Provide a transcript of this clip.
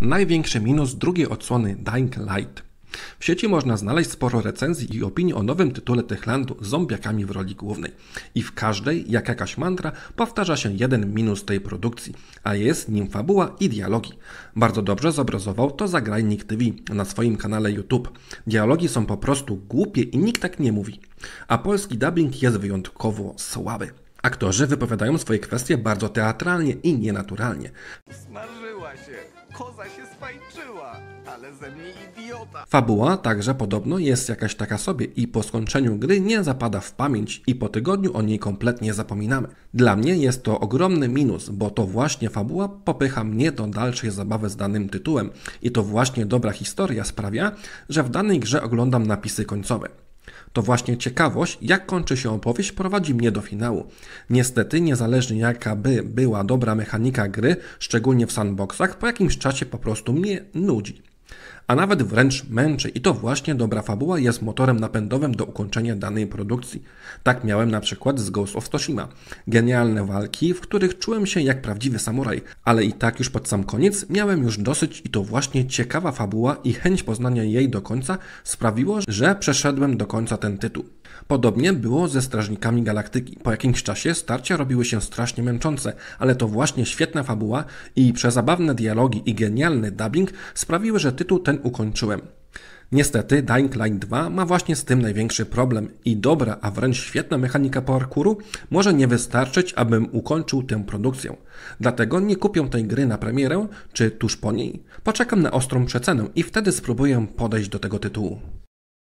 Największy minus drugiej odsłony Dying Light. W sieci można znaleźć sporo recenzji i opinii o nowym tytule Techlandu z zombiakami w roli głównej. I w każdej, jak jakaś mantra, powtarza się jeden minus tej produkcji, a jest nim fabuła i dialogi. Bardzo dobrze zobrazował to Zagrajnik TV na swoim kanale YouTube. Dialogi są po prostu głupie i nikt tak nie mówi. A polski dubbing jest wyjątkowo słaby. Aktorzy wypowiadają swoje kwestie bardzo teatralnie i nienaturalnie. Smażyła się koza się skończyła, ale ze mnie idiota. Fabuła także podobno jest jakaś taka sobie i po skończeniu gry nie zapada w pamięć i po tygodniu o niej kompletnie zapominamy. Dla mnie jest to ogromny minus, bo to właśnie fabuła popycha mnie do dalszej zabawy z danym tytułem i to właśnie dobra historia sprawia, że w danej grze oglądam napisy końcowe. To właśnie ciekawość, jak kończy się opowieść, prowadzi mnie do finału. Niestety, niezależnie jaka by była dobra mechanika gry, szczególnie w sandboxach, po jakimś czasie po prostu mnie nudzi a nawet wręcz męczy i to właśnie dobra fabuła jest motorem napędowym do ukończenia danej produkcji. Tak miałem na przykład z Ghost of Tsushima. Genialne walki, w których czułem się jak prawdziwy samuraj, ale i tak już pod sam koniec miałem już dosyć i to właśnie ciekawa fabuła i chęć poznania jej do końca sprawiło, że przeszedłem do końca ten tytuł. Podobnie było ze Strażnikami Galaktyki. Po jakimś czasie starcia robiły się strasznie męczące, ale to właśnie świetna fabuła i przezabawne dialogi i genialny dubbing sprawiły, że tytuł ten ukończyłem. Niestety Dying Line 2 ma właśnie z tym największy problem i dobra, a wręcz świetna mechanika parkouru może nie wystarczyć, abym ukończył tę produkcję. Dlatego nie kupię tej gry na premierę czy tuż po niej. Poczekam na ostrą przecenę i wtedy spróbuję podejść do tego tytułu.